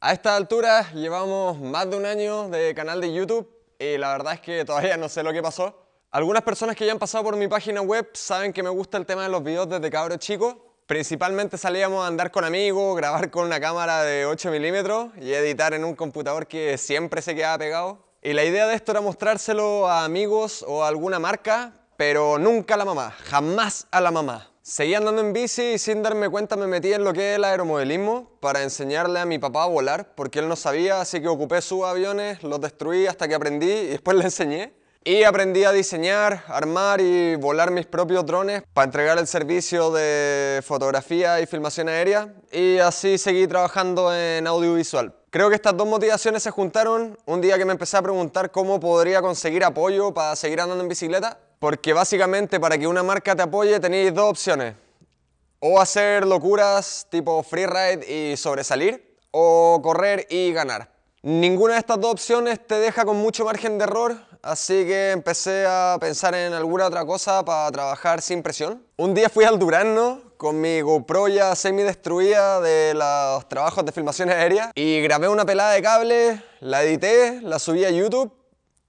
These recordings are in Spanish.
A esta altura llevamos más de un año de canal de YouTube y la verdad es que todavía no sé lo que pasó. Algunas personas que ya han pasado por mi página web saben que me gusta el tema de los videos desde cabro chico. Principalmente salíamos a andar con amigos, grabar con una cámara de 8 milímetros y editar en un computador que siempre se quedaba pegado. Y la idea de esto era mostrárselo a amigos o a alguna marca, pero nunca a la mamá, jamás a la mamá. Seguí andando en bici y sin darme cuenta me metí en lo que es el aeromodelismo para enseñarle a mi papá a volar, porque él no sabía, así que ocupé sus aviones, los destruí hasta que aprendí y después le enseñé. Y aprendí a diseñar, armar y volar mis propios drones para entregar el servicio de fotografía y filmación aérea. Y así seguí trabajando en audiovisual. Creo que estas dos motivaciones se juntaron un día que me empecé a preguntar cómo podría conseguir apoyo para seguir andando en bicicleta porque básicamente para que una marca te apoye tenéis dos opciones. O hacer locuras tipo freeride y sobresalir, o correr y ganar. Ninguna de estas dos opciones te deja con mucho margen de error, así que empecé a pensar en alguna otra cosa para trabajar sin presión. Un día fui al Durano con mi GoPro ya semi destruida de los trabajos de filmación aérea y grabé una pelada de cable, la edité, la subí a YouTube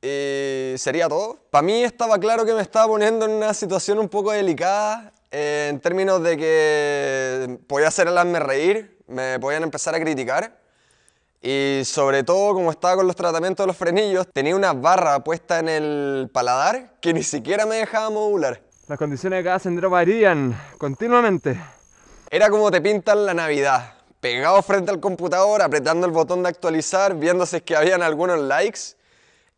y eh, sería todo. Para mí estaba claro que me estaba poniendo en una situación un poco delicada, eh, en términos de que podía hacer reír, me podían empezar a criticar. Y sobre todo, como estaba con los tratamientos de los frenillos, tenía una barra puesta en el paladar que ni siquiera me dejaba modular. Las condiciones de cada sendero varían continuamente. Era como te pintan la Navidad, pegado frente al computador, apretando el botón de actualizar, viendo si es que habían algunos likes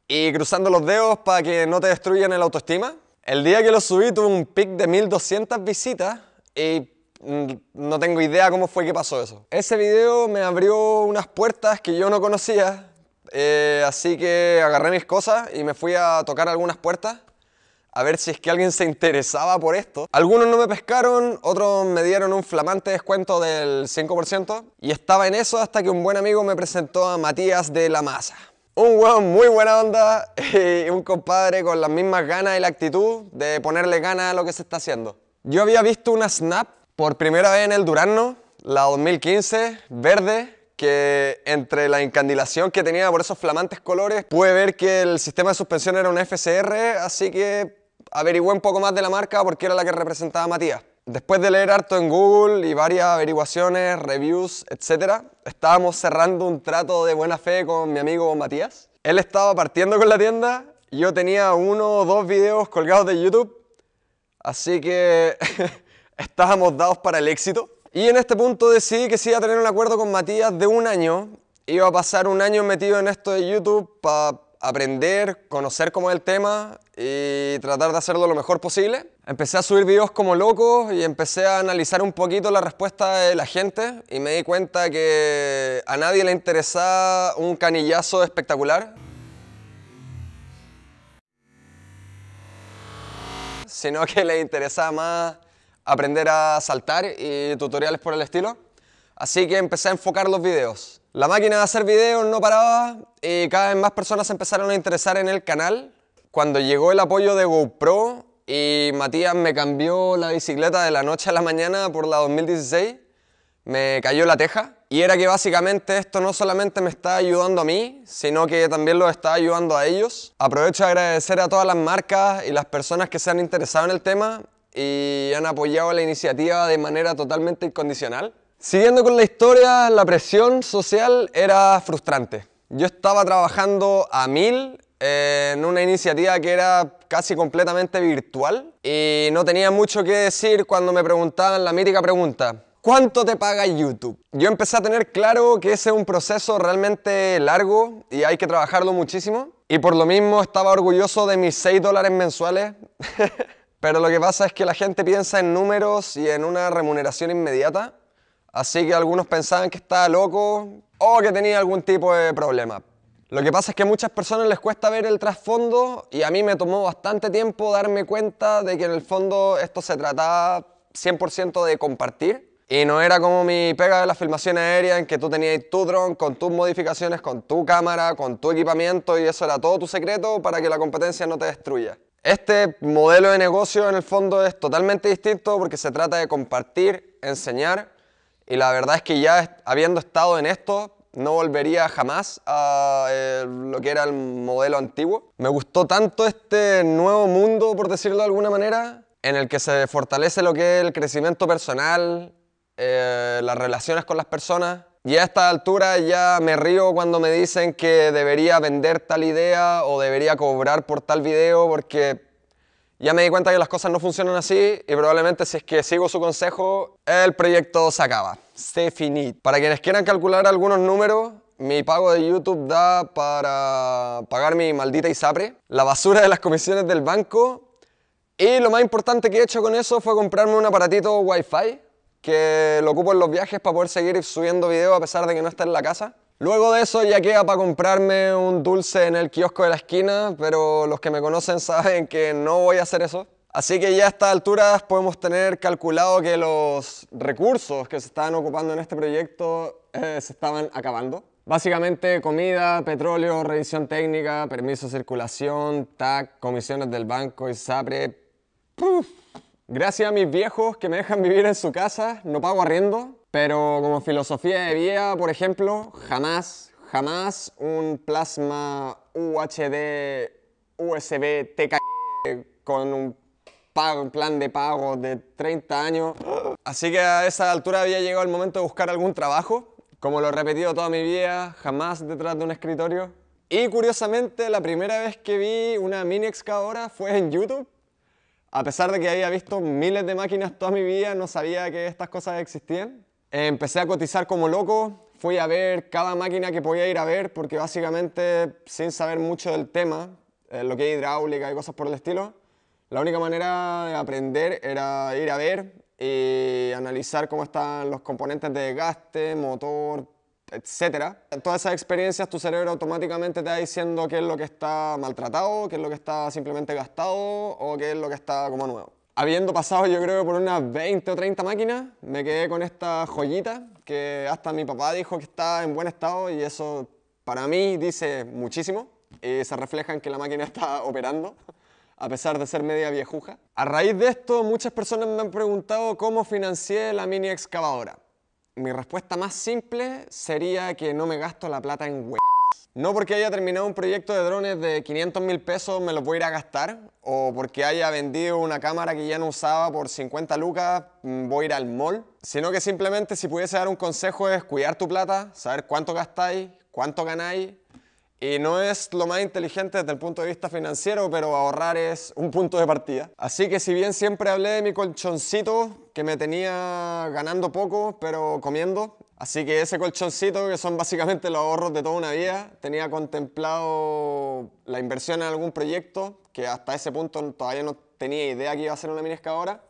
y cruzando los dedos para que no te destruyan el autoestima. El día que lo subí tuve un pic de 1200 visitas y mm, no tengo idea cómo fue que pasó eso. Ese video me abrió unas puertas que yo no conocía, eh, así que agarré mis cosas y me fui a tocar algunas puertas a ver si es que alguien se interesaba por esto. Algunos no me pescaron, otros me dieron un flamante descuento del 5% y estaba en eso hasta que un buen amigo me presentó a Matías de la Masa. Un huevo muy buena onda eh, y un compadre con las mismas ganas y la actitud de ponerle ganas a lo que se está haciendo. Yo había visto una snap por primera vez en el Durano, la 2015, verde, que entre la encandilación que tenía por esos flamantes colores, pude ver que el sistema de suspensión era un FCR, así que averigüé un poco más de la marca porque era la que representaba Matías. Después de leer harto en Google y varias averiguaciones, reviews, etcétera, estábamos cerrando un trato de buena fe con mi amigo Matías. Él estaba partiendo con la tienda, yo tenía uno o dos videos colgados de YouTube, así que estábamos dados para el éxito. Y en este punto decidí que sí iba a tener un acuerdo con Matías de un año, iba a pasar un año metido en esto de YouTube para aprender, conocer cómo es el tema y tratar de hacerlo lo mejor posible. Empecé a subir videos como loco y empecé a analizar un poquito la respuesta de la gente y me di cuenta que a nadie le interesaba un canillazo espectacular, sino que le interesaba más aprender a saltar y tutoriales por el estilo. Así que empecé a enfocar los videos. La máquina de hacer videos no paraba y cada vez más personas empezaron a interesar en el canal. Cuando llegó el apoyo de GoPro, y Matías me cambió la bicicleta de la noche a la mañana por la 2016, me cayó la teja y era que básicamente esto no solamente me está ayudando a mí, sino que también lo está ayudando a ellos. Aprovecho a agradecer a todas las marcas y las personas que se han interesado en el tema y han apoyado la iniciativa de manera totalmente incondicional. Siguiendo con la historia, la presión social era frustrante. Yo estaba trabajando a mil en una iniciativa que era casi completamente virtual y no tenía mucho que decir cuando me preguntaban la mítica pregunta ¿Cuánto te paga YouTube? Yo empecé a tener claro que ese es un proceso realmente largo y hay que trabajarlo muchísimo. Y por lo mismo estaba orgulloso de mis 6 dólares mensuales. Pero lo que pasa es que la gente piensa en números y en una remuneración inmediata. Así que algunos pensaban que estaba loco o que tenía algún tipo de problema. Lo que pasa es que a muchas personas les cuesta ver el trasfondo y a mí me tomó bastante tiempo darme cuenta de que en el fondo esto se trataba 100% de compartir y no era como mi pega de la filmación aérea en que tú tenías tu drone con tus modificaciones, con tu cámara, con tu equipamiento y eso era todo tu secreto para que la competencia no te destruya. Este modelo de negocio en el fondo es totalmente distinto porque se trata de compartir, enseñar y la verdad es que ya habiendo estado en esto no volvería jamás a eh, lo que era el modelo antiguo. Me gustó tanto este nuevo mundo, por decirlo de alguna manera, en el que se fortalece lo que es el crecimiento personal, eh, las relaciones con las personas. Y a esta altura ya me río cuando me dicen que debería vender tal idea o debería cobrar por tal video porque ya me di cuenta que las cosas no funcionan así y probablemente si es que sigo su consejo, el proyecto se acaba. Se finit. Para quienes quieran calcular algunos números, mi pago de YouTube da para pagar mi maldita ISAPRE, la basura de las comisiones del banco y lo más importante que he hecho con eso fue comprarme un aparatito Wi-Fi que lo ocupo en los viajes para poder seguir subiendo videos a pesar de que no esté en la casa. Luego de eso ya queda para comprarme un dulce en el kiosco de la esquina, pero los que me conocen saben que no voy a hacer eso. Así que ya a estas alturas podemos tener calculado que los recursos que se estaban ocupando en este proyecto eh, se estaban acabando. Básicamente comida, petróleo, revisión técnica, permiso de circulación, TAC, comisiones del banco y SAPRE. Gracias a mis viejos que me dejan vivir en su casa, no pago arriendo, pero como filosofía de vida, por ejemplo, jamás, jamás un plasma UHD USB TK con un, plan de pago de 30 años. Así que a esa altura había llegado el momento de buscar algún trabajo. Como lo he repetido toda mi vida, jamás detrás de un escritorio. Y curiosamente, la primera vez que vi una mini excavadora fue en YouTube. A pesar de que había visto miles de máquinas toda mi vida, no sabía que estas cosas existían. Empecé a cotizar como loco, fui a ver cada máquina que podía ir a ver porque básicamente sin saber mucho del tema, eh, lo que es hidráulica y cosas por el estilo, la única manera de aprender era ir a ver y analizar cómo están los componentes de desgaste, motor, etc. Todas esas experiencias tu cerebro automáticamente te va diciendo qué es lo que está maltratado, qué es lo que está simplemente gastado o qué es lo que está como nuevo. Habiendo pasado yo creo por unas 20 o 30 máquinas, me quedé con esta joyita que hasta mi papá dijo que está en buen estado y eso para mí dice muchísimo y se refleja en que la máquina está operando a pesar de ser media viejuja. A raíz de esto, muchas personas me han preguntado cómo financié la mini excavadora. Mi respuesta más simple sería que no me gasto la plata en web. No porque haya terminado un proyecto de drones de 500 mil pesos me los voy a ir a gastar, o porque haya vendido una cámara que ya no usaba por 50 lucas, mm, voy a ir al mall, sino que simplemente si pudiese dar un consejo es cuidar tu plata, saber cuánto gastáis, cuánto ganáis, y no es lo más inteligente desde el punto de vista financiero, pero ahorrar es un punto de partida. Así que si bien siempre hablé de mi colchoncito, que me tenía ganando poco, pero comiendo, Así que ese colchoncito, que son básicamente los ahorros de toda una vida, tenía contemplado la inversión en algún proyecto, que hasta ese punto todavía no tenía idea que iba a ser una mini ahora.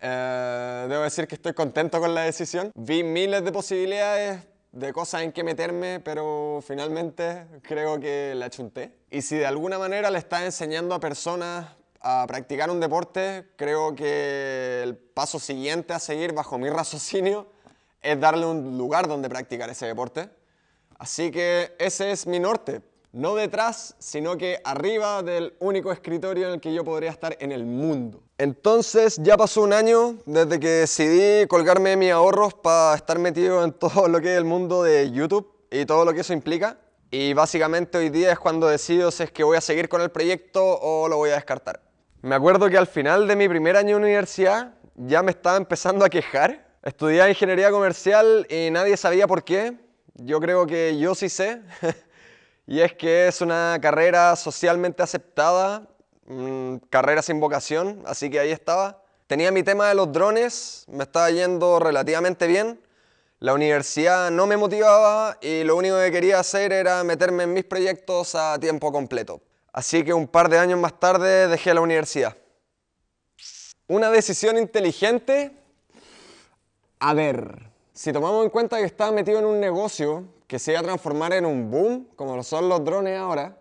Eh, debo decir que estoy contento con la decisión. Vi miles de posibilidades de cosas en que meterme, pero finalmente creo que la chunté. Y si de alguna manera le estás enseñando a personas a practicar un deporte, creo que el paso siguiente a seguir bajo mi raciocinio es darle un lugar donde practicar ese deporte. Así que ese es mi norte, no detrás, sino que arriba del único escritorio en el que yo podría estar en el mundo. Entonces ya pasó un año desde que decidí colgarme mis ahorros para estar metido en todo lo que es el mundo de YouTube y todo lo que eso implica. Y básicamente hoy día es cuando decido si es que voy a seguir con el proyecto o lo voy a descartar. Me acuerdo que al final de mi primer año de universidad ya me estaba empezando a quejar Estudié ingeniería comercial y nadie sabía por qué. Yo creo que yo sí sé. y es que es una carrera socialmente aceptada, mm, carrera sin vocación, así que ahí estaba. Tenía mi tema de los drones, me estaba yendo relativamente bien. La universidad no me motivaba y lo único que quería hacer era meterme en mis proyectos a tiempo completo. Así que un par de años más tarde dejé la universidad. Una decisión inteligente a ver, si tomamos en cuenta que estaba metido en un negocio que se iba a transformar en un boom, como lo son los drones ahora,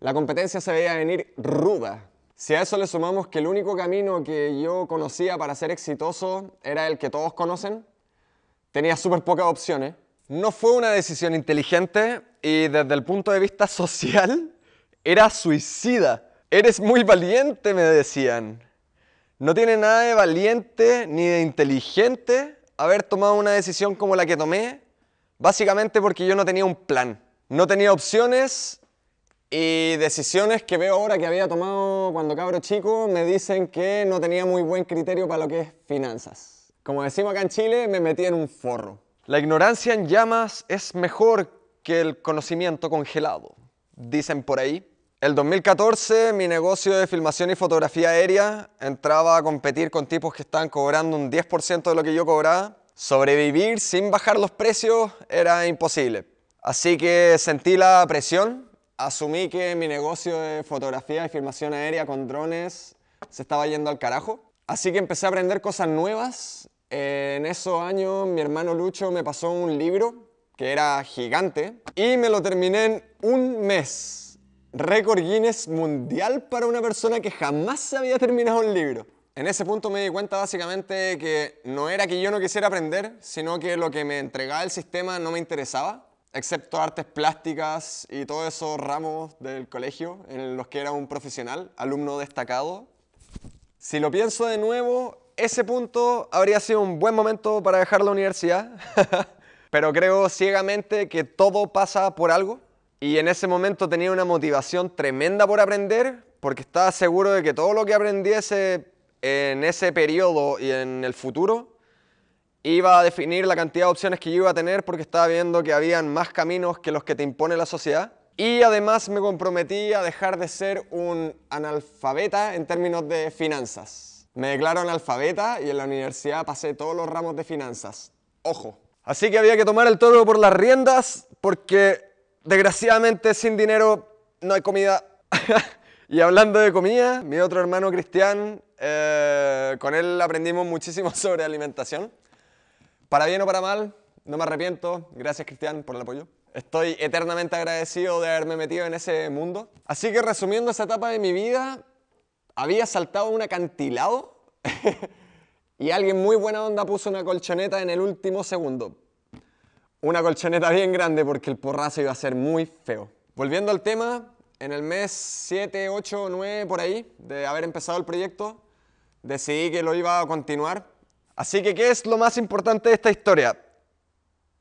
la competencia se veía venir ruda. Si a eso le sumamos que el único camino que yo conocía para ser exitoso era el que todos conocen, tenía súper pocas opciones. No fue una decisión inteligente y desde el punto de vista social era suicida. Eres muy valiente, me decían. No tiene nada de valiente ni de inteligente haber tomado una decisión como la que tomé, básicamente porque yo no tenía un plan. No tenía opciones y decisiones que veo ahora que había tomado cuando cabro chico me dicen que no tenía muy buen criterio para lo que es finanzas. Como decimos acá en Chile, me metí en un forro. La ignorancia en llamas es mejor que el conocimiento congelado, dicen por ahí. El 2014 mi negocio de filmación y fotografía aérea entraba a competir con tipos que estaban cobrando un 10% de lo que yo cobraba. Sobrevivir sin bajar los precios era imposible. Así que sentí la presión, asumí que mi negocio de fotografía y filmación aérea con drones se estaba yendo al carajo. Así que empecé a aprender cosas nuevas. Eh, en esos años mi hermano Lucho me pasó un libro que era gigante y me lo terminé en un mes Récord Guinness mundial para una persona que jamás había terminado un libro. En ese punto me di cuenta básicamente que no era que yo no quisiera aprender, sino que lo que me entregaba el sistema no me interesaba, excepto artes plásticas y todos esos ramos del colegio en los que era un profesional, alumno destacado. Si lo pienso de nuevo, ese punto habría sido un buen momento para dejar la universidad, pero creo ciegamente que todo pasa por algo y en ese momento tenía una motivación tremenda por aprender, porque estaba seguro de que todo lo que aprendiese en ese periodo y en el futuro iba a definir la cantidad de opciones que yo iba a tener porque estaba viendo que habían más caminos que los que te impone la sociedad. Y además me comprometí a dejar de ser un analfabeta en términos de finanzas. Me declaro analfabeta y en la universidad pasé todos los ramos de finanzas. Ojo. Así que había que tomar el toro por las riendas porque Desgraciadamente sin dinero no hay comida. y hablando de comida, mi otro hermano Cristian, eh, con él aprendimos muchísimo sobre alimentación. Para bien o para mal, no me arrepiento. Gracias Cristian por el apoyo. Estoy eternamente agradecido de haberme metido en ese mundo. Así que resumiendo esa etapa de mi vida, había saltado un acantilado y alguien muy buena onda puso una colchoneta en el último segundo una colchoneta bien grande porque el porrazo iba a ser muy feo. Volviendo al tema, en el mes 7, 8, 9 por ahí de haber empezado el proyecto, decidí que lo iba a continuar. Así que, ¿qué es lo más importante de esta historia?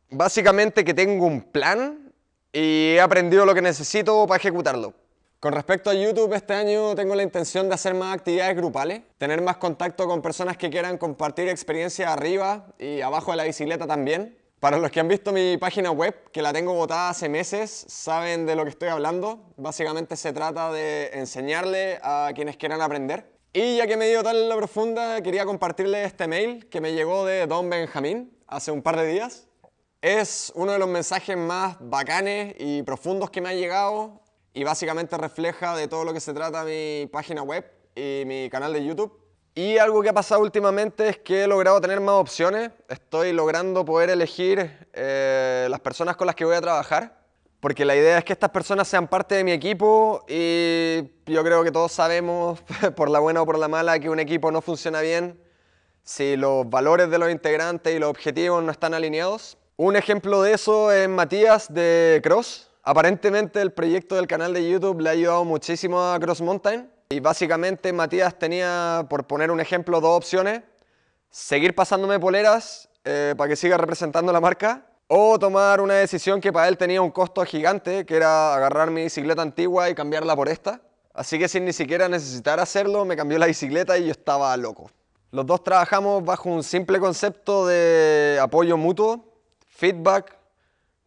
Básicamente que tengo un plan y he aprendido lo que necesito para ejecutarlo. Con respecto a YouTube, este año tengo la intención de hacer más actividades grupales, tener más contacto con personas que quieran compartir experiencia arriba y abajo de la bicicleta también. Para los que han visto mi página web, que la tengo botada hace meses, saben de lo que estoy hablando. Básicamente se trata de enseñarle a quienes quieran aprender. Y ya que me dio tan la profunda, quería compartirles este mail que me llegó de Don Benjamín hace un par de días. Es uno de los mensajes más bacanes y profundos que me ha llegado y básicamente refleja de todo lo que se trata mi página web y mi canal de YouTube. Y algo que ha pasado últimamente es que he logrado tener más opciones. Estoy logrando poder elegir eh, las personas con las que voy a trabajar. Porque la idea es que estas personas sean parte de mi equipo y yo creo que todos sabemos, por la buena o por la mala, que un equipo no funciona bien si los valores de los integrantes y los objetivos no están alineados. Un ejemplo de eso es Matías de Cross. Aparentemente el proyecto del canal de YouTube le ha ayudado muchísimo a Cross Mountain y básicamente Matías tenía, por poner un ejemplo, dos opciones. Seguir pasándome poleras eh, para que siga representando la marca o tomar una decisión que para él tenía un costo gigante, que era agarrar mi bicicleta antigua y cambiarla por esta. Así que sin ni siquiera necesitar hacerlo, me cambió la bicicleta y yo estaba loco. Los dos trabajamos bajo un simple concepto de apoyo mutuo, feedback,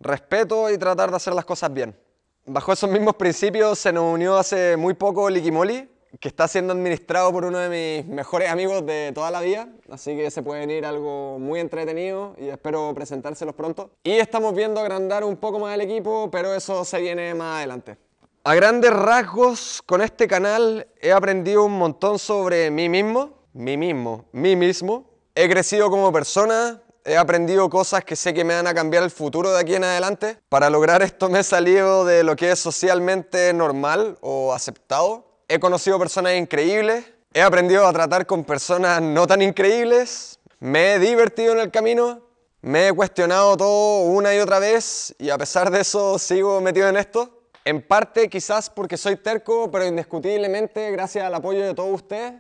respeto y tratar de hacer las cosas bien. Bajo esos mismos principios se nos unió hace muy poco Likimoli, que está siendo administrado por uno de mis mejores amigos de toda la vida, así que se puede venir algo muy entretenido y espero presentárselos pronto. Y estamos viendo agrandar un poco más el equipo, pero eso se viene más adelante. A grandes rasgos, con este canal he aprendido un montón sobre mí mismo, mí mismo, mí mismo. He crecido como persona, he aprendido cosas que sé que me van a cambiar el futuro de aquí en adelante. Para lograr esto me he salido de lo que es socialmente normal o aceptado. He conocido personas increíbles, he aprendido a tratar con personas no tan increíbles, me he divertido en el camino, me he cuestionado todo una y otra vez y a pesar de eso sigo metido en esto. En parte quizás porque soy terco, pero indiscutiblemente gracias al apoyo de todos ustedes.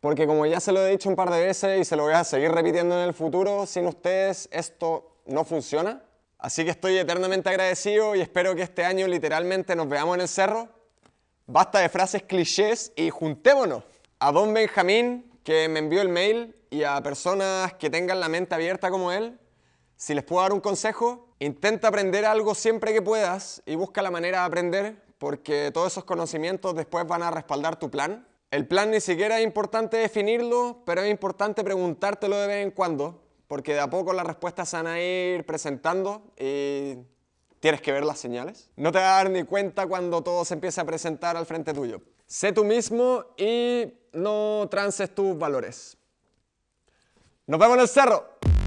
Porque como ya se lo he dicho un par de veces y se lo voy a seguir repitiendo en el futuro, sin ustedes esto no funciona. Así que estoy eternamente agradecido y espero que este año literalmente nos veamos en el cerro. Basta de frases clichés y juntémonos. A Don Benjamín, que me envió el mail, y a personas que tengan la mente abierta como él, si les puedo dar un consejo, intenta aprender algo siempre que puedas y busca la manera de aprender porque todos esos conocimientos después van a respaldar tu plan el plan ni siquiera es importante definirlo, pero es importante preguntártelo de vez en cuando, porque de a poco las respuestas van a ir presentando y tienes que ver las señales. No te vas a dar ni cuenta cuando todo se empiece a presentar al frente tuyo. Sé tú mismo y no trances tus valores. Nos vemos en el cerro.